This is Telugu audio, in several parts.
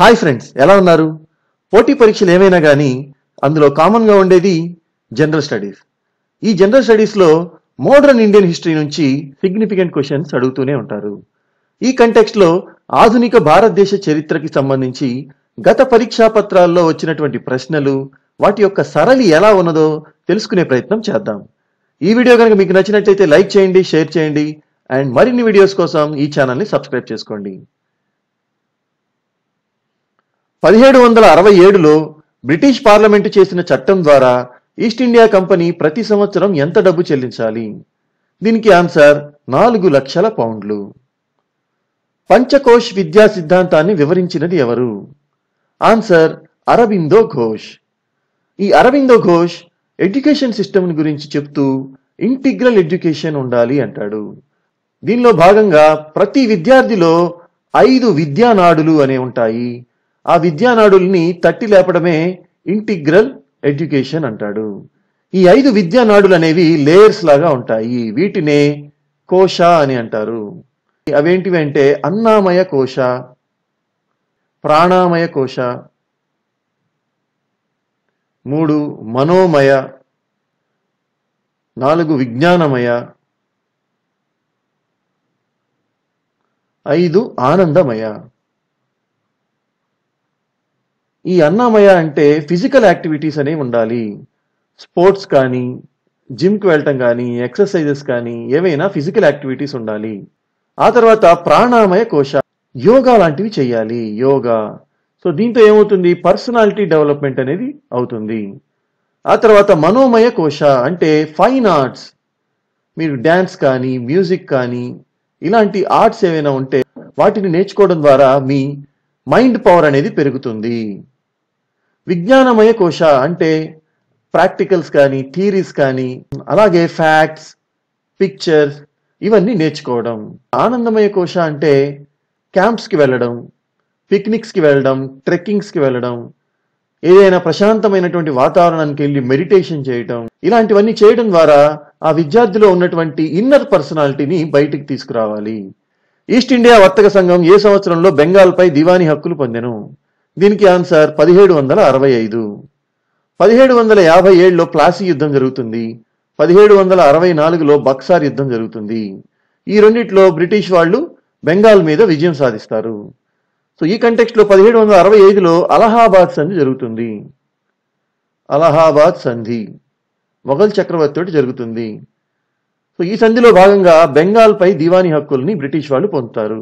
హాయ్ ఫ్రెండ్స్ ఎలా ఉన్నారు పోటీ పరీక్షలు ఏమైనా కానీ అందులో కామన్గా ఉండేది జనరల్ స్టడీస్ ఈ జనరల్ స్టడీస్లో మోడర్న్ ఇండియన్ హిస్టరీ నుంచి సిగ్నిఫికెంట్ క్వశ్చన్స్ అడుగుతూనే ఉంటారు ఈ కంటెక్స్ట్లో ఆధునిక భారతదేశ చరిత్రకి సంబంధించి గత పరీక్షా పత్రాల్లో వచ్చినటువంటి ప్రశ్నలు వాటి యొక్క సరళి ఎలా ఉన్నదో తెలుసుకునే ప్రయత్నం చేద్దాం ఈ వీడియో కనుక మీకు నచ్చినట్లయితే లైక్ చేయండి షేర్ చేయండి అండ్ మరిన్ని వీడియోస్ కోసం ఈ ఛానల్ని సబ్స్క్రైబ్ చేసుకోండి పదిహేడు వందల అరవై ఏడులో బ్రిటిష్ పార్లమెంటు చేసిన చట్టం ద్వారా ఈస్ట్ ఇండియా కంపెనీ ప్రతి సంవత్సరం ఎంత డబ్బు చెల్లించాలి దీనికి ఆన్సర్ నాలుగు లక్షల పౌండ్లు పంచకోష్ విద్యా సిద్ధాంతాన్ని వివరించినది ఎవరు ఆన్సర్ అరవిందో ఘోష్ ఈ అరవిందో ఘోష్ ఎడ్యుకేషన్ సిస్టమ్ గురించి చెప్తూ ఇంటిగ్రల్ ఎడ్యుకేషన్ ఉండాలి అంటాడు దీనిలో భాగంగా ప్రతి విద్యార్థిలో ఐదు విద్యానాడులు అనే ఉంటాయి ఆ విద్యానాడుల్ని తట్టి లేపడమే ఇంటిగ్రల్ ఎడ్యుకేషన్ అంటాడు ఈ ఐదు విద్యానాడులు అనేవి లేయర్స్ లాగా ఉంటాయి వీటినే కోశ అని అంటారు అవేంటివి అంటే అన్నామయ కోశ ప్రాణామయ కోశ మూడు మనోమయ నాలుగు విజ్ఞానమయ ఐదు ఆనందమయ ఈ అన్నామయ అంటే ఫిజికల్ యాక్టివిటీస్ అనేవి ఉండాలి స్పోర్ట్స్ కానీ జిమ్కి వెళ్ళటం కానీ ఎక్సర్సైజెస్ కానీ ఏవైనా ఫిజికల్ యాక్టివిటీస్ ఉండాలి ఆ తర్వాత ప్రాణామయ కోశ యోగా లాంటివి చేయాలి యోగా సో దీంతో ఏమవుతుంది పర్సనాలిటీ డెవలప్మెంట్ అనేది అవుతుంది ఆ తర్వాత మనోమయ కోశ అంటే ఫైన్ ఆర్ట్స్ మీరు డ్యాన్స్ కానీ మ్యూజిక్ కానీ ఇలాంటి ఆర్ట్స్ ఏవైనా ఉంటే వాటిని నేర్చుకోవడం ద్వారా మీ మైండ్ పవర్ అనేది పెరుగుతుంది విజ్ఞానమయ కోశ అంటే ప్రాక్టికల్స్ కానీ థీరీస్ కానీ అలాగే ఫ్యాక్ట్స్ పిక్చర్స్ ఇవన్నీ నేర్చుకోవడం ఆనందమయ కోశ అంటే క్యాంప్స్కి వెళ్ళడం పిక్నిక్స్కి వెళ్ళడం ట్రెక్కింగ్స్కి వెళ్ళడం ఏదైనా ప్రశాంతమైనటువంటి వాతావరణానికి వెళ్ళి మెడిటేషన్ చేయటం ఇలాంటివన్నీ చేయడం ద్వారా ఆ విద్యార్థిలో ఉన్నటువంటి ఇన్నర్ పర్సనాలిటీని బయటికి తీసుకురావాలి ఈస్ట్ ఇండియా వర్తక సంఘం ఏ సంవత్సరంలో బెంగాల్పై దివానీ హక్కులు పొందెను దీనికి ఆన్సర్ పదిహేడు వందల అరవై ఐదు పదిహేడు వందల యాభై ఏడులో ప్లాసీ యుద్ధం జరుగుతుంది పదిహేడు వందల అరవై నాలుగులో బక్సార్ యుద్ధం జరుగుతుంది ఈ రెండిట్లో బ్రిటిష్ వాళ్ళు బెంగాల్ మీద విజయం సాధిస్తారు సో ఈ కంటెక్స్ట్లో పదిహేడు వందల అరవై ఐదులో అలహాబాద్ సంధి జరుగుతుంది అలహాబాద్ సంధి మొఘల్ చక్రవర్తి తోటి జరుగుతుంది సో ఈ సంధిలో భాగంగా బెంగాల్పై దివానీ హక్కుల్ని బ్రిటిష్ వాళ్ళు పొందుతారు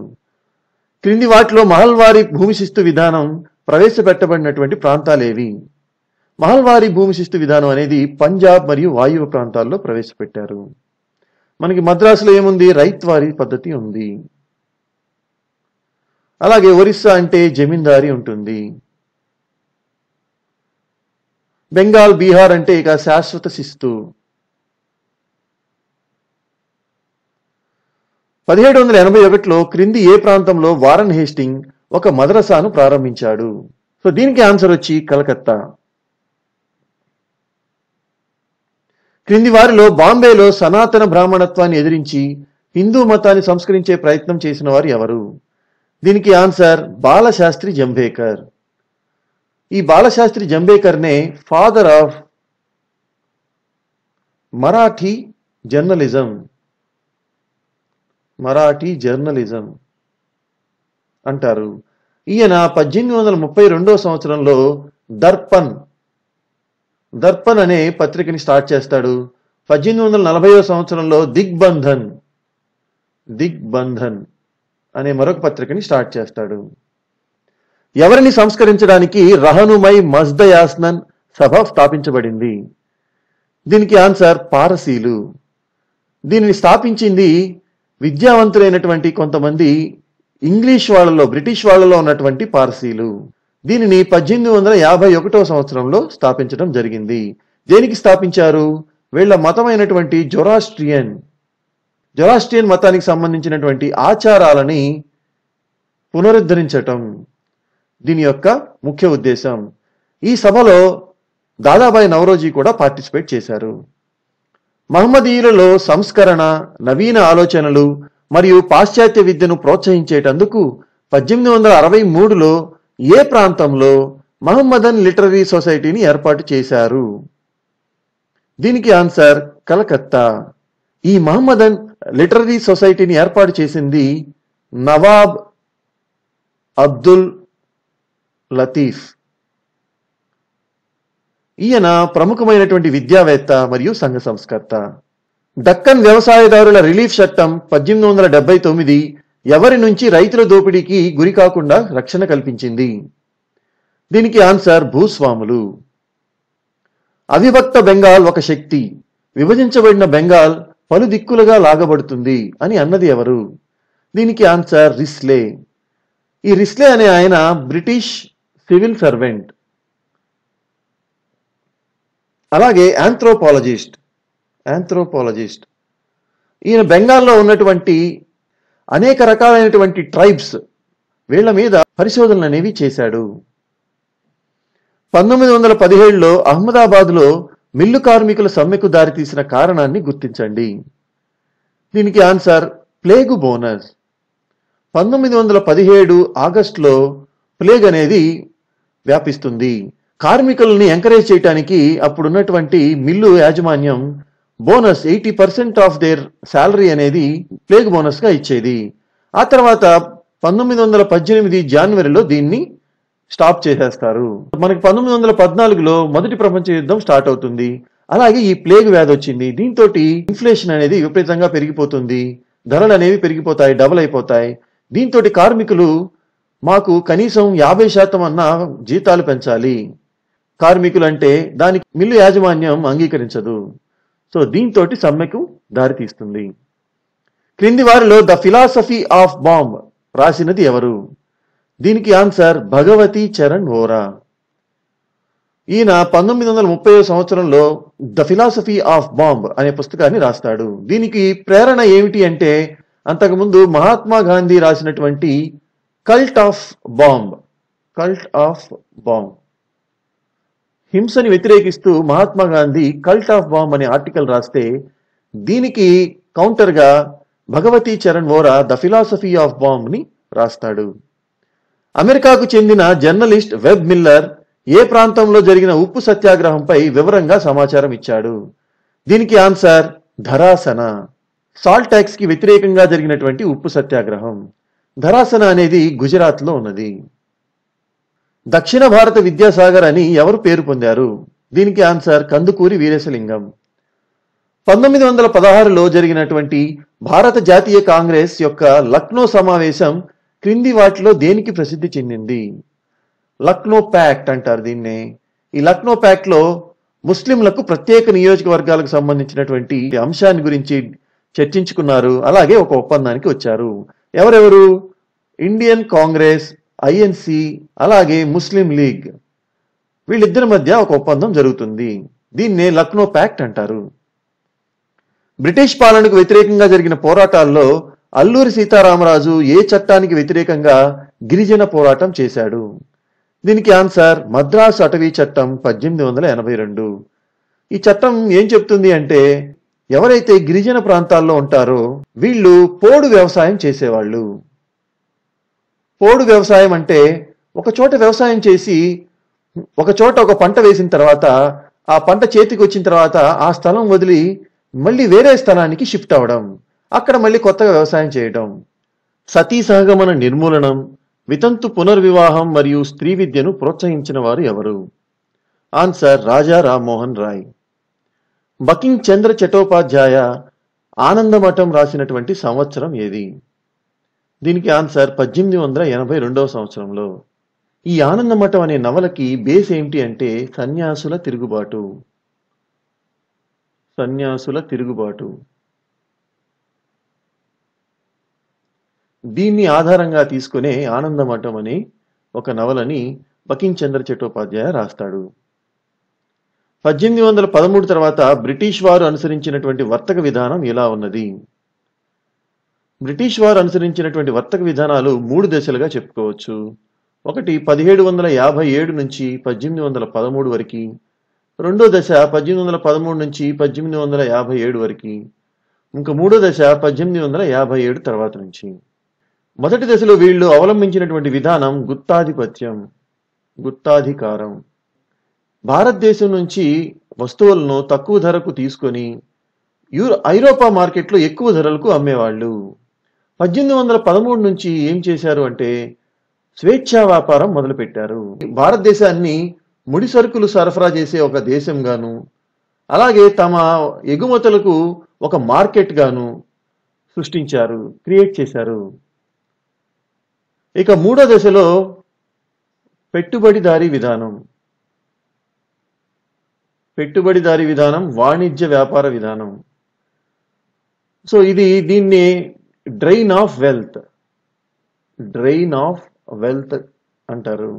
క్రింది వాటిలో మహల్వారి భూమి శిస్తు విధానం ప్రవేశపెట్టబడినటువంటి ప్రాంతాలేవి మహల్వారి భూమి శిస్తు విధానం అనేది పంజాబ్ మరియు వాయువ ప్రాంతాల్లో ప్రవేశపెట్టారు మనకి మద్రాసులో ఏముంది రైత్వారి పద్ధతి ఉంది అలాగే ఒరిస్సా అంటే జమీందారి ఉంటుంది బెంగాల్ బీహార్ అంటే ఇక శాశ్వత శిస్తు పదిహేడు వందల ఎనభై ఒకటిలో క్రింది ఏ ప్రాంతంలో వారన్ హేస్టింగ్ ఒక మదరసాను ప్రారంభించాడు సో దీనికి ఆన్సర్ వచ్చి కలకత్తా క్రింది వారిలో బాంబేలో సనాతన బ్రాహ్మణత్వాన్ని ఎదిరించి హిందూ మతాన్ని సంస్కరించే ప్రయత్నం చేసిన వారు ఎవరు దీనికి ఆన్సర్ బాలశాస్త్రి జంబేకర్ ఈ బాలశాస్త్రి నే father of Marathi journalism Marathi journalism అంటారు ఈయన పద్దెనిమిది వందల ముప్పై రెండో సంవత్సరంలో దర్పణ్ దర్పన్ అనే పత్రికని స్టార్ట్ చేస్తాడు పద్దెనిమిది వందల నలభైవ సంవత్సరంలో దిగ్బంధన్ దిగ్బంధన్ అనే మరొక పత్రికని స్టార్ట్ చేస్తాడు ఎవరిని సంస్కరించడానికి రహనుమై మజ్దయాస్నన్ సభ స్థాపించబడింది దీనికి ఆన్సర్ పారసీలు దీనిని స్థాపించింది విద్యావంతులైనటువంటి కొంతమంది ఇంగ్లీష్ వాళ్ళలో బ్రిటిష్ వాళ్ళలో ఉన్నటువంటి పార్సీలు దీనిని పద్దెనిమిది వందల యాభై ఒకటో సంవత్సరంలో స్థాపించడం జరిగింది దేనికి స్థాపించారు వీళ్ళ మతమైనటువంటి జొరాస్ట్రియన్ జొరాస్ట్రియన్ మతానికి సంబంధించినటువంటి ఆచారాలని పునరుద్ధరించటం దీని యొక్క ముఖ్య ఉద్దేశం ఈ సభలో దాదాబాయి నవరోజీ కూడా పార్టిసిపేట్ చేశారు మహమ్మదీయులలో సంస్కరణ నవీన ఆలోచనలు మరియు పాశ్చాత్య విద్యను ప్రోత్సహించేటందుకు పద్దెనిమిది వందల అరవై మూడులో ఏ ప్రాంతంలో మహమ్మదన్ లిటరరీ సొసైటీని ఏర్పాటు చేశారు దీనికి ఆన్సర్ కలకత్తా ఈ మహమ్మదన్ లిటరరీ సొసైటీని ఏర్పాటు చేసింది నవాబ్ అబ్దుల్ లతీఫ్ ఈయన ప్రముఖమైనటువంటి విద్యావేత్త మరియు సంఘ సంస్కర్త దక్కన్ వ్యవసాయదారుల రిలీఫ్ చట్టం పద్దెనిమిది వందల డెబ్బై తొమ్మిది ఎవరి నుంచి రైతుల దోపిడీకి గురి కాకుండా రక్షణ కల్పించింది దీనికి ఆన్సర్ భూస్వాములు అవిభక్త బెంగాల్ ఒక శక్తి విభజించబడిన బెంగాల్ పలు దిక్కులుగా లాగబడుతుంది అని అన్నది ఎవరు దీనికి ఆన్సర్ రిస్లే ఈ రిస్లే అనే ఆయన బ్రిటిష్ సివిల్ సర్వెంట్ అలాగే ఆంథ్రోపాలజిస్ట్ ఆంథ్రోపాలజిస్ట్ ఈయన బెంగాల్లో ఉన్నటువంటి అనేక రకాలైనటువంటి ట్రైబ్స్ వీళ్ళ మీద పరిశోధనలు అనేవి చేశాడు పంతొమ్మిది వందల పదిహేడులో అహ్మదాబాద్లో మిల్లు కార్మికుల సమ్మెకు దారితీసిన కారణాన్ని గుర్తించండి దీనికి ఆన్సర్ ప్లేగు బోనస్ పంతొమ్మిది వందల పదిహేడు ఆగస్టులో ప్లేగ్ అనేది వ్యాపిస్తుంది కార్మికులని ఎంకరేజ్ చేయటానికి అప్పుడున్నటువంటి మిల్లు యాజమాన్యం bonus eighty percent of their salary అనేది ప్లేగ్ బోనస్గా ఇచ్చేది ఆ తర్వాత పంతొమ్మిది వందల పద్దెనిమిది జనవరిలో దీన్ని స్టాప్ చేసేస్తారు మనకి పంతొమ్మిది వందల పద్నాలుగులో మొదటి ప్రపంచ యుద్ధం స్టార్ట్ అవుతుంది అలాగే ఈ ప్లేగ్ వ్యాధి వచ్చింది దీంతో ఇన్ఫ్లేషన్ అనేది విపరీతంగా పెరిగిపోతుంది ధరలు అనేవి పెరిగిపోతాయి డబుల్ అయిపోతాయి దీంతో కార్మికులు మాకు కనీసం యాభై శాతం అన్న జీతాలు పెంచాలి కార్మికులు అంటే దానికి మిల్లు యాజమాన్యం అంగీకరించదు సో దీంతో సమ్మెకు దారితీస్తుంది క్రింది వారిలో ద ఫిలాసఫీ ఆఫ్ బాంబ్ రాసినది ఎవరు దీనికి ఆన్సర్ భగవతి చరణ్ ఓరా ఈయన పంతొమ్మిది వందల ముప్పై సంవత్సరంలో ద ఫిలాసఫీ ఆఫ్ బాంబ్ అనే పుస్తకాన్ని రాస్తాడు దీనికి ప్రేరణ ఏమిటి అంటే అంతకుముందు మహాత్మా గాంధీ రాసినటువంటి cult of bomb cult of bomb హింసని వ్యతిరేకిస్తూ Mahatma Gandhi cult of bomb అనే ఆర్టికల్ రాస్తే దీనికి కౌంటర్గా Bhagwati Charan Vohra the philosophy of బాంబ్ని రాస్తాడు అమెరికాకు చెందిన జర్నలిస్ట్ వెబ్ మిల్లర్ ఏ ప్రాంతంలో జరిగిన ఉప్పు సత్యాగ్రహంపై వివరంగా సమాచారం ఇచ్చాడు దీనికి ఆన్సర్ ధరాసన సాల్ట్ ట్యాక్స్కి వ్యతిరేకంగా జరిగినటువంటి ఉప్పు సత్యాగ్రహం ధరాసన అనేది గుజరాత్లో ఉన్నది దక్షిణ భారత విద్యాసాగర్ అని ఎవరు పేరు పొందారు దీనికి ఆన్సర్ కందుకూరి వీరేశలింగం పంతొమ్మిది వందల పదహారులో జరిగినటువంటి భారత జాతీయ కాంగ్రెస్ యొక్క లక్నో సమావేశం క్రింది వాటిలో దేనికి ప్రసిద్ధి చెందింది లక్నో ప్యాక్ట్ అంటారు దీన్నే ఈ లక్నో లో ముస్లింలకు ప్రత్యేక నియోజకవర్గాలకు సంబంధించినటువంటి అంశాన్ని గురించి చర్చించుకున్నారు అలాగే ఒక ఒప్పందానికి వచ్చారు ఎవరెవరు ఇండియన్ కాంగ్రెస్ ఐఎన్సి అలాగే ముస్లిం లీగ్ వీళ్ళిద్దరి మధ్య ఒక ఒప్పందం జరుగుతుంది దీన్నే లక్నో ప్యాక్ట్ అంటారు బ్రిటిష్ పాలనకు వ్యతిరేకంగా జరిగిన పోరాటాల్లో అల్లూరి సీతారామరాజు ఏ చట్టానికి వ్యతిరేకంగా గిరిజన పోరాటం చేశాడు దీనికి ఆన్సర్ మద్రాసు అటవీ చట్టం పద్దెనిమిది వందల ఎనభై రెండు ఈ చట్టం ఏం చెప్తుంది అంటే ఎవరైతే గిరిజన ప్రాంతాల్లో ఉంటారో వీళ్ళు పోడు వ్యవసాయం చేసేవాళ్ళు పోడు వ్యవసాయం అంటే ఒక చోట వ్యవసాయం చేసి ఒక చోట ఒక పంట వేసిన తర్వాత ఆ పంట చేతికి వచ్చిన తర్వాత ఆ స్థలం వదిలి మళ్ళీ వేరే స్థలానికి షిఫ్ట్ అవ్వడం అక్కడ మళ్ళీ కొత్తగా వ్యవసాయం చేయడం సతీ సహగమన నిర్మూలనం వితంతు పునర్వివాహం మరియు స్త్రీ విద్యను ప్రోత్సహించిన వారు ఎవరు ఆన్సర్ రాజా రామ్మోహన్ రాయ్ బకింగ్ చంద్ర చటోపాధ్యాయ ఆనందమఠం రాసినటువంటి సంవత్సరం ఏది దీనికి ఆన్సర్ పద్దెనిమిది వందల ఎనభై రెండవ సంవత్సరంలో ఈ ఆనందమఠం అనే నవలకి బేస్ ఏమిటి అంటే సన్యాసుల తిరుగుబాటు సన్యాసుల తిరుగుబాటు దీన్ని ఆధారంగా తీసుకునే ఆనందమఠం అనే ఒక నవలని చంద్ర చట్టోపాధ్యాయ రాస్తాడు పద్దెనిమిది వందల పదమూడు తర్వాత బ్రిటిష్ వారు అనుసరించినటువంటి వర్తక విధానం ఎలా ఉన్నది బ్రిటిష్ వారు అనుసరించినటువంటి వర్తక విధానాలు మూడు దశలుగా చెప్పుకోవచ్చు ఒకటి పదిహేడు వందల యాభై ఏడు నుంచి పద్దెనిమిది వందల పదమూడు వరకు రెండో దశ పద్దెనిమిది వందల పదమూడు నుంచి పద్దెనిమిది వందల యాభై ఏడు వరకు ఇంకా మూడో దశ పద్దెనిమిది వందల యాభై ఏడు తర్వాత నుంచి మొదటి దశలో వీళ్ళు అవలంబించినటువంటి విధానం గుత్తాధిపత్యం గుత్తాధికారం భారతదేశం నుంచి వస్తువులను తక్కువ ధరకు తీసుకొని యూరో ఐరోపా మార్కెట్లో ఎక్కువ ధరలకు అమ్మేవాళ్ళు పద్దెనిమిది వందల పదమూడు నుంచి ఏం చేశారు అంటే స్వేచ్ఛా వ్యాపారం మొదలుపెట్టారు భారతదేశాన్ని ముడి సరుకులు సరఫరా చేసే ఒక దేశంగాను అలాగే తమ ఎగుమతులకు ఒక మార్కెట్గాను సృష్టించారు క్రియేట్ చేశారు ఇక మూడో దశలో పెట్టుబడిదారీ విధానం పెట్టుబడిదారీ విధానం వాణిజ్య వ్యాపార విధానం సో ఇది దీన్ని drain of wealth drain of wealth అంటారు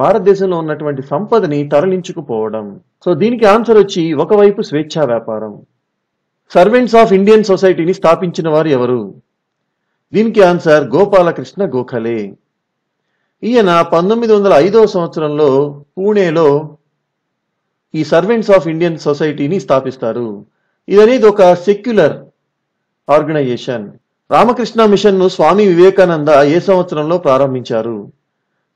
భారతదేశంలో ఉన్నటువంటి సంపదని తరలించుకుపోవడం సో దీనికి ఆన్సర్ వచ్చి ఒకవైపు స్వేచ్ఛా వ్యాపారం సర్వెంట్స్ ఆఫ్ ఇండియన్ సొసైటీని స్థాపించిన వారు ఎవరు దీనికి ఆన్సర్ గోపాలకృష్ణ గోఖలే ఈయన పంతొమ్మిది వందల ఐదవ సంవత్సరంలో పూణేలో ఈ సర్వెంట్స్ ఆఫ్ ఇండియన్ సొసైటీని స్థాపిస్తారు ఇదనేది ఒక సెక్యులర్ ఆర్గనైజేషన్ రామకృష్ణ మిషన్ను స్వామి వివేకానంద ఏ సంవత్సరంలో ప్రారంభించారు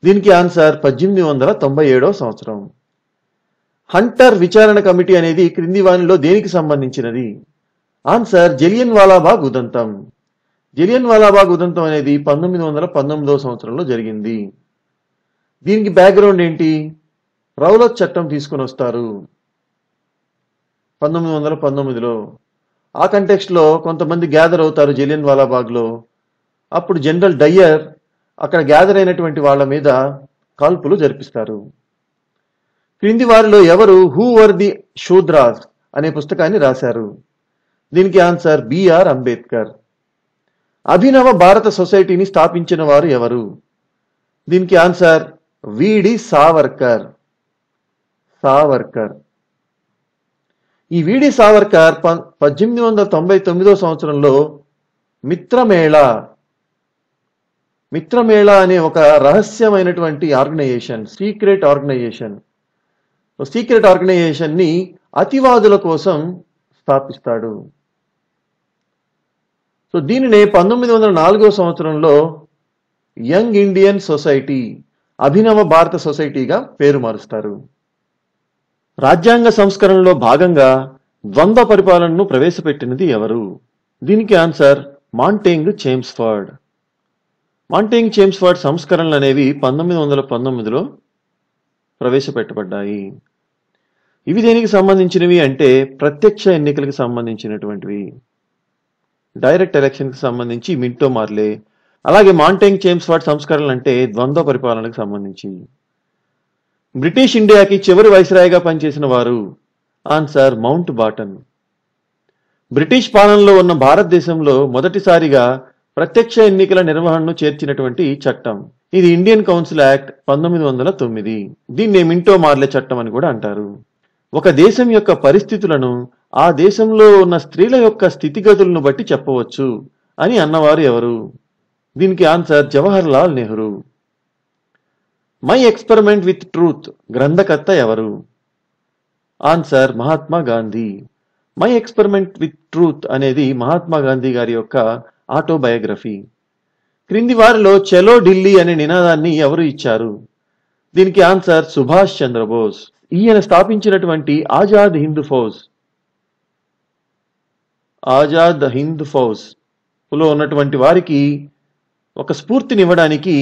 దీనికి ఆన్సర్ పద్దెనిమిది వందల తొంభై ఏడవ సంవత్సరం హంటర్ విచారణ కమిటీ అనేది క్రింది వాణిలో దేనికి సంబంధించినది ఆన్సర్ జలియన్ వాలాబాగ్ ఉదంతం జలియన్ వాలాబాగ్ ఉదంతం అనేది పంతొమ్మిది వందల పంతొమ్మిదవ సంవత్సరంలో జరిగింది దీనికి బ్యాక్గ్రౌండ్ ఏంటి రౌలత్ చట్టం తీసుకుని వస్తారు పంతొమ్మిది వందల పంతొమ్మిదిలో ఆ కంటెక్స్ట్లో కొంతమంది గ్యాదర్ అవుతారు జలియన్ వాలాబాగ్లో అప్పుడు జనరల్ డయ్యర్ అక్కడ గ్యాదర్ అయినటువంటి వాళ్ళ మీద కాల్పులు జరిపిస్తారు క్రింది వారిలో ఎవరు హూ వర్ ది శూద్రాస్ అనే పుస్తకాన్ని రాశారు దీనికి ఆన్సర్ బిఆర్ అంబేద్కర్ అభినవ భారత సొసైటీని స్థాపించిన వారు ఎవరు దీనికి ఆన్సర్ విడి సావర్కర్ సావర్కర్ ఈ వీడి సావర్కర్ పద్దెనిమిది వందల తొంభై తొమ్మిదో సంవత్సరంలో మిత్రమేళ మిత్రమేళ అనే ఒక రహస్యమైనటువంటి ఆర్గనైజేషన్ సీక్రెట్ ఆర్గనైజేషన్ సీక్రెట్ ఆర్గనైజేషన్ని అతివాదుల కోసం స్థాపిస్తాడు సో దీనినే పంతొమ్మిది వందల నాలుగో సంవత్సరంలో యంగ్ ఇండియన్ సొసైటీ అభినవ భారత సొసైటీగా పేరు మారుస్తారు రాజ్యాంగ సంస్కరణలో భాగంగా ద్వంద్వ పరిపాలనను ప్రవేశపెట్టినది ఎవరు దీనికి answer Montagu Chelmsford Montagu Chelmsford సంస్కరణలు అనేవి పంతొమ్మిది వందల పంతొమ్మిదిలో ప్రవేశపెట్టబడ్డాయి ఇవి దేనికి సంబంధించినవి అంటే ప్రత్యక్ష ఎన్నికలకు సంబంధించినటువంటివి డైరెక్ట్ ఎలక్షన్కి సంబంధించి మింటో మార్లే అలాగే మాంటేంగ్ చేమ్స్ఫర్డ్ సంస్కరణలు అంటే ద్వంద్వ పరిపాలనకు సంబంధించి బ్రిటిష్ ఇండియాకి చివరి వైస్రాయిగా పనిచేసిన వారు ఆన్సర్ మౌంట్ బాటన్ బ్రిటిష్ పాలనలో ఉన్న భారతదేశంలో మొదటిసారిగా ప్రత్యక్ష ఎన్నికల నిర్వహణను చేర్చినటువంటి చట్టం ఇది ఇండియన్ కౌన్సిల్ యాక్ట్ పంతొమ్మిది వందల తొమ్మిది దీన్ని మింటో మార్లే చట్టం అని కూడా అంటారు ఒక దేశం యొక్క పరిస్థితులను ఆ దేశంలో ఉన్న స్త్రీల యొక్క స్థితిగతులను బట్టి చెప్పవచ్చు అని అన్నవారు ఎవరు దీనికి answer Jawahar Lal Nehru my experiment with truth గ్రంథకర్త ఎవరు answer Mahatma Gandhi my experiment with truth అనేది మహాత్మా గాంధీ గారి యొక్క ఆటోబయోగ్రఫీ క్రింది వారిలో చెలో ఢిల్లీ అనే నినాదాన్ని ఎవరు ఇచ్చారు దీనికి ఆన్సర్ సుభాష్ చంద్రబోస్ ఈయన స్థాపించినటువంటి ఆజాద్ హింద్ ఫౌజ్ ఆజాద్ హింద్ ఫౌజ్ లో ఉన్నటువంటి వారికి ఒక స్ఫూర్తినివ్వడానికి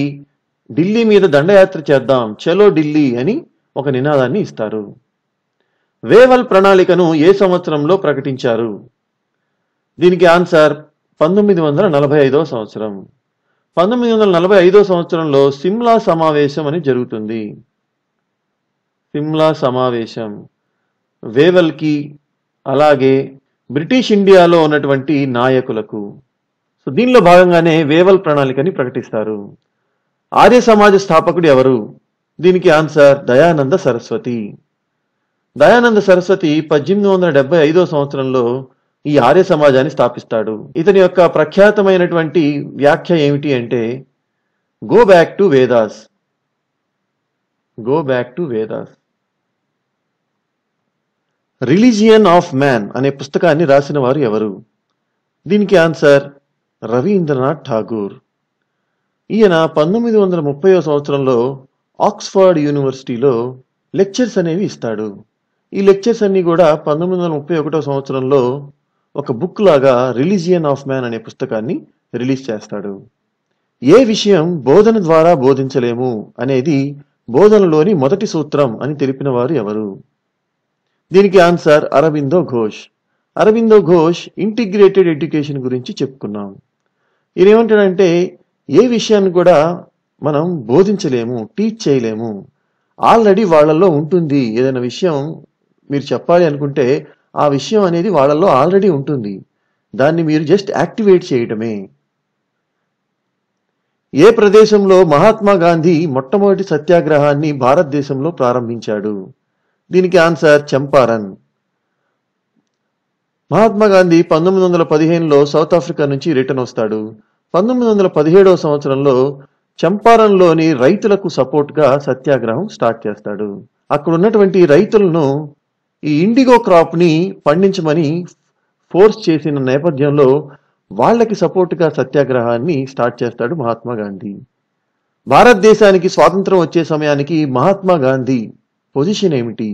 ఢిల్లీ మీద దండయాత్ర చేద్దాం చలో ఢిల్లీ అని ఒక నినాదాన్ని ఇస్తారు వేవల్ ప్రణాళికను ఏ సంవత్సరంలో ప్రకటించారు దీనికి ఆన్సర్ పంతొమ్మిది వందల నలభై ఐదో సంవత్సరం పంతొమ్మిది వందల నలభై ఐదో సంవత్సరంలో సిమ్లా సమావేశం అని జరుగుతుంది సిమ్లా సమావేశం వేవల్కి అలాగే బ్రిటిష్ ఇండియాలో ఉన్నటువంటి నాయకులకు సో దీనిలో భాగంగానే వేవల్ ప్రణాళికని ప్రకటిస్తారు ఆర్య సమాజ స్థాపకుడు ఎవరు దీనికి ఆన్సర్ దయానంద సరస్వతి దయానంద సరస్వతి పద్దెనిమిది వందల డెబ్బై ఐదో సంవత్సరంలో ఈ ఆర్య సమాజాన్ని స్థాపిస్తాడు ఇతని యొక్క ప్రఖ్యాతమైనటువంటి వ్యాఖ్య ఏమిటి అంటే go back to Vedas go back to Vedas religion of man అనే పుస్తకాన్ని రాసిన వారు ఎవరు దీనికి ఆన్సర్ రవీంద్రనాథ్ ఠాగూర్ ఈయన పంతొమ్మిది వందల ముప్పైవ సంవత్సరంలో ఆక్స్ఫర్డ్ యూనివర్సిటీలో లెక్చర్స్ అనేవి ఇస్తాడు ఈ లెక్చర్స్ అన్నీ కూడా పంతొమ్మిది వందల ముప్పై ఒకటో సంవత్సరంలో ఒక బుక్ లాగా రిలీజియన్ ఆఫ్ మ్యాన్ అనే పుస్తకాన్ని రిలీజ్ చేస్తాడు ఏ విషయం బోధన ద్వారా బోధించలేము అనేది బోధనలోని మొదటి సూత్రం అని తెలిపిన వారు ఎవరు దీనికి answer Aurobindo Ghosh Aurobindo Ghosh integrated education గురించి చెప్పుకున్నాం ఏమంటాడంటే ఏ విషయాన్ని కూడా మనం బోధించలేము టీచ్ చేయలేము ఆల్రెడీ వాళ్ళల్లో ఉంటుంది ఏదైనా విషయం మీరు చెప్పాలి అనుకుంటే ఆ విషయం అనేది వాళ్ళల్లో ఆల్రెడీ ఉంటుంది దాన్ని మీరు జస్ట్ యాక్టివేట్ చేయటమే ఏ ప్రదేశంలో మహాత్మా గాంధీ మొట్టమొదటి సత్యాగ్రహాన్ని భారతదేశంలో ప్రారంభించాడు దీనికి ఆన్సర్ చంపారన్ మహాత్మా గాంధీ పంతొమ్మిది వందల పదిహేనులో సౌత్ ఆఫ్రికా నుంచి రిటర్న్ వస్తాడు పంతొమ్మిది వందల పదిహేడవ సంవత్సరంలో చంపారంలోని రైతులకు సపోర్ట్గా సత్యాగ్రహం స్టార్ట్ చేస్తాడు అక్కడ ఉన్నటువంటి రైతులను ఈ ఇండిగో క్రాప్ని పండించమని ఫోర్స్ చేసిన నేపథ్యంలో వాళ్ళకి సపోర్ట్గా సత్యాగ్రహాన్ని స్టార్ట్ చేస్తాడు మహాత్మా గాంధీ భారతదేశానికి స్వాతంత్రం వచ్చే సమయానికి మహాత్మా గాంధీ పొజిషన్ ఏమిటి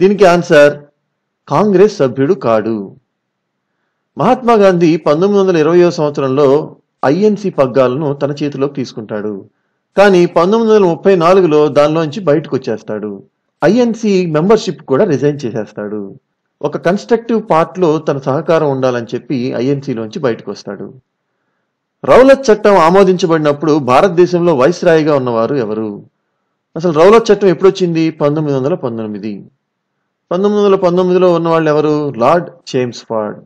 దీనికి ఆన్సర్ కాంగ్రెస్ సభ్యుడు కాడు మహాత్మా గాంధీ పంతొమ్మిది వందల ఇరవయో సంవత్సరంలో ఐఎన్సి పగ్గాలను తన చేతిలోకి తీసుకుంటాడు కానీ పంతొమ్మిది వందల ముప్పై నాలుగులో దానిలోంచి బయటకు వచ్చేస్తాడు ఐఎన్సి మెంబర్షిప్ కూడా రిజైన్ చేసేస్తాడు ఒక కన్స్ట్రక్టివ్ పార్ట్లో తన సహకారం ఉండాలని చెప్పి ఐఎన్సీలోంచి బయటకు వస్తాడు రౌలత్ చట్టం ఆమోదించబడినప్పుడు భారతదేశంలో వైస్రాయిగా ఉన్నవారు ఎవరు అసలు రౌలత్ చట్టం ఎప్పుడొచ్చింది పంతొమ్మిది వందల పంతొమ్మిది పంతొమ్మిది వందల పంతొమ్మిదిలో ఉన్నవాళ్ళు ఎవరు లార్డ్ చేమ్స్ఫార్డ్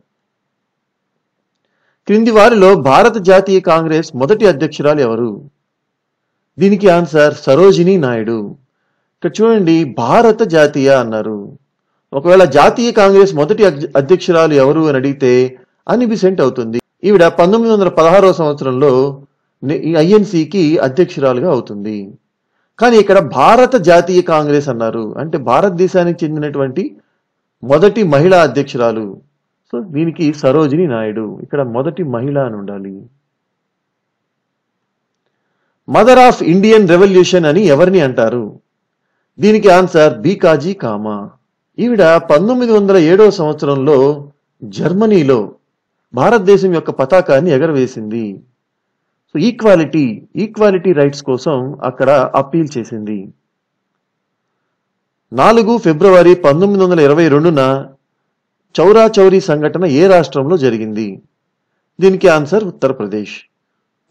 క్రింది వారిలో భారత జాతీయ కాంగ్రెస్ మొదటి అధ్యక్షురాలు ఎవరు దీనికి ఆన్సర్ సరోజిని నాయుడు ఇక్కడ చూడండి భారత జాతీయ అన్నారు ఒకవేళ జాతీయ కాంగ్రెస్ మొదటి అధ్యక్షురాలు ఎవరు అని అడిగితే అనిబిసెంట్ అవుతుంది ఈవిడ పంతొమ్మిది వందల పదహారో సంవత్సరంలో ఐఎన్సికి అధ్యక్షురాలుగా అవుతుంది కానీ ఇక్కడ భారత జాతీయ కాంగ్రెస్ అన్నారు అంటే భారతదేశానికి చెందినటువంటి మొదటి మహిళా అధ్యక్షురాలు సో దీనికి సరోజిని నాయుడు ఇక్కడ మొదటి మహిళ అని ఉండాలి మదర్ ఆఫ్ ఇండియన్ రెవల్యూషన్ అని ఎవరిని అంటారు దీనికి ఆన్సర్ బీకాజీ కామా ఈవిడ పంతొమ్మిది వందల ఏడవ సంవత్సరంలో జర్మనీలో భారతదేశం యొక్క పతాకాన్ని ఎగరవేసింది సో ఈక్వాలిటీ ఈక్వాలిటీ రైట్స్ కోసం అక్కడ అప్పీల్ చేసింది నాలుగు ఫిబ్రవరి పంతొమ్మిది వందల ఇరవై రెండున చౌరా చౌరీ సంఘటన ఏ రాష్ట్రంలో జరిగింది దీనికి ఆన్సర్ ఉత్తరప్రదేశ్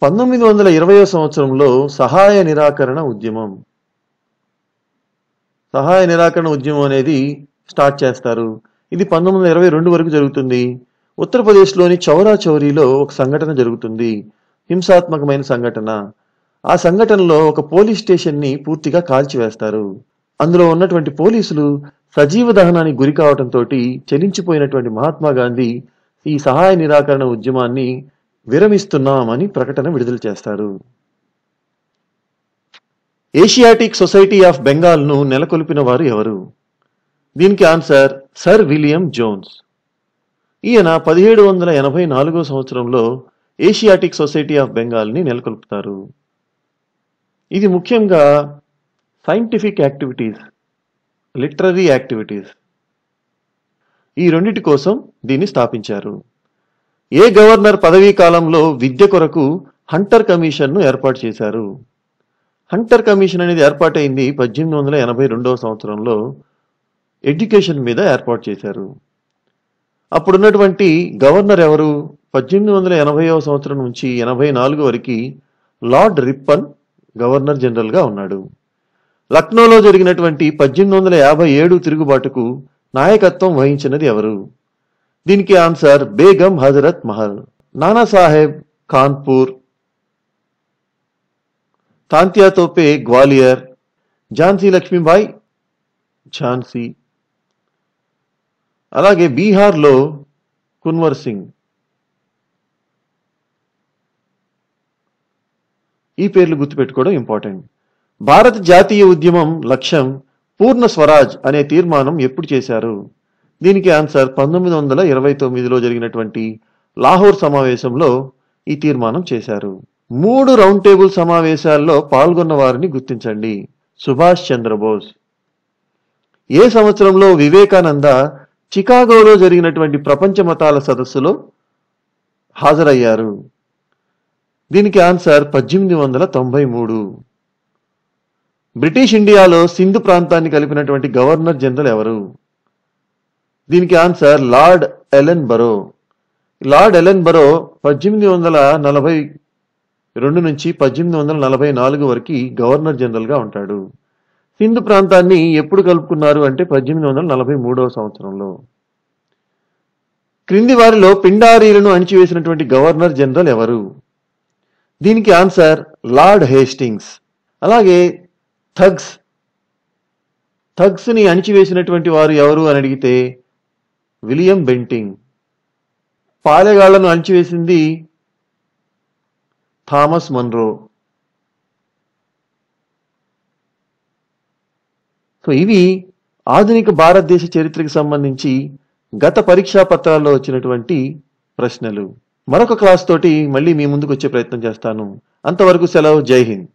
పంతొమ్మిది వందల ఇరవయో సంవత్సరంలో సహాయ నిరాకరణ ఉద్యమం సహాయ నిరాకరణ ఉద్యమం అనేది స్టార్ట్ చేస్తారు ఇది పంతొమ్మిది వందల ఇరవై రెండు వరకు జరుగుతుంది ఉత్తరప్రదేశ్లోని చౌరా చౌరీలో ఒక సంఘటన జరుగుతుంది హింసాత్మకమైన సంఘటన ఆ సంఘటనలో ఒక పోలీస్ స్టేషన్ని పూర్తిగా కాల్చివేస్తారు అందులో ఉన్నటువంటి పోలీసులు సజీవ దహనానికి గురి కావడంతో చలించిపోయినటువంటి మహాత్మా గాంధీ ఈ సహాయ నిరాకరణ ఉద్యమాన్ని విరమిస్తున్నామని ప్రకటన విడుదల చేస్తారు ఏషియాటిక్ సొసైటీ ఆఫ్ బెంగాల్ను నెలకొల్పిన వారు ఎవరు దీనికి ఆన్సర్ సర్ విలియం జోన్స్ ఈయన పదిహేడు వందల ఎనభై నాలుగో సంవత్సరంలో ఏషియాటిక్ సొసైటీ ఆఫ్ బెంగాల్ని నెలకొల్పుతారు ఇది ముఖ్యంగా సైంటిఫిక్ యాక్టివిటీస్ లిటరరీ యాక్టివిటీస్ ఈ రెండింటి కోసం దీన్ని స్థాపించారు ఏ గవర్నర్ పదవీ కాలంలో విద్య కొరకు హంటర్ కమిషన్ను ఏర్పాటు చేశారు హంటర్ కమిషన్ అనేది ఏర్పాటైంది పద్దెనిమిది వందల ఎనభై రెండవ సంవత్సరంలో ఎడ్యుకేషన్ మీద ఏర్పాటు చేశారు అప్పుడున్నటువంటి గవర్నర్ ఎవరు పద్దెనిమిది వందల ఎనభైవ సంవత్సరం నుంచి ఎనభై నాలుగు వరకు లార్డ్ రిప్పన్ గవర్నర్ జనరల్గా ఉన్నాడు లక్నోలో జరిగినటువంటి పద్దెనిమిది వందల యాభై ఏడు తిరుగుబాటుకు నాయకత్వం వహించినది ఎవరు దీనికి ఆన్సర్ బేగం హజరత్ మహల్ నానాసాహెబ్ కాన్పూర్ తాంతియా తోపే గ్వాలియర్ ఝాన్సీ లక్ష్మీబాయ్ ఝాన్సీ అలాగే బీహార్లో కున్వర్ సింగ్ ఈ పేర్లు గుర్తుపెట్టుకోవడం ఇంపార్టెంట్ భారత జాతీయ ఉద్యమం లక్ష్యం పూర్ణ స్వరాజ్ అనే తీర్మానం ఎప్పుడు చేశారు దీనికి ఆన్సర్ పంతొమ్మిది వందల ఇరవై తొమ్మిదిలో జరిగినటువంటి లాహోర్ సమావేశంలో ఈ తీర్మానం చేశారు మూడు రౌండ్ టేబుల్ సమావేశాల్లో పాల్గొన్న వారిని గుర్తించండి సుభాష్ చంద్రబోస్ ఏ సంవత్సరంలో వివేకానంద చికాగోలో జరిగినటువంటి ప్రపంచ మతాల సదస్సులో హాజరయ్యారు దీనికి ఆన్సర్ పద్దెనిమిది వందల తొంభై మూడు బ్రిటిష్ ఇండియాలో సింధు ప్రాంతాన్ని కలిపినటువంటి గవర్నర్ జనరల్ ఎవరు దీనికి answer lord Ellenborough lord Ellenborough పద్దెనిమిది వందల నలభై రెండు నుంచి పద్దెనిమిది వందల నలభై నాలుగు వరకు గవర్నర్ జనరల్గా ఉంటాడు సింధు ప్రాంతాన్ని ఎప్పుడు కలుపుకున్నారు అంటే పద్దెనిమిది వందల నలభై మూడవ సంవత్సరంలో క్రింది వారిలో పిండారీలను అణిచివేసినటువంటి గవర్నర్ జనరల్ ఎవరు దీనికి ఆన్సర్ లార్డ్ హేస్టింగ్స్ అలాగే థగ్స్ థగ్స్ని అణిచివేసినటువంటి వారు ఎవరు అని అడిగితే విలియం బెంటింగ్ పాలెగాళ్లను అణిచివేసింది థామస్ మన్రో సో ఇవి ఆధునిక భారతదేశ చరిత్రకు సంబంధించి గత పరీక్షా పత్రాల్లో వచ్చినటువంటి ప్రశ్నలు మరొక క్లాస్ తోటి మళ్ళీ మీ ముందుకు వచ్చే ప్రయత్నం చేస్తాను అంతవరకు సెలవు జై హింద్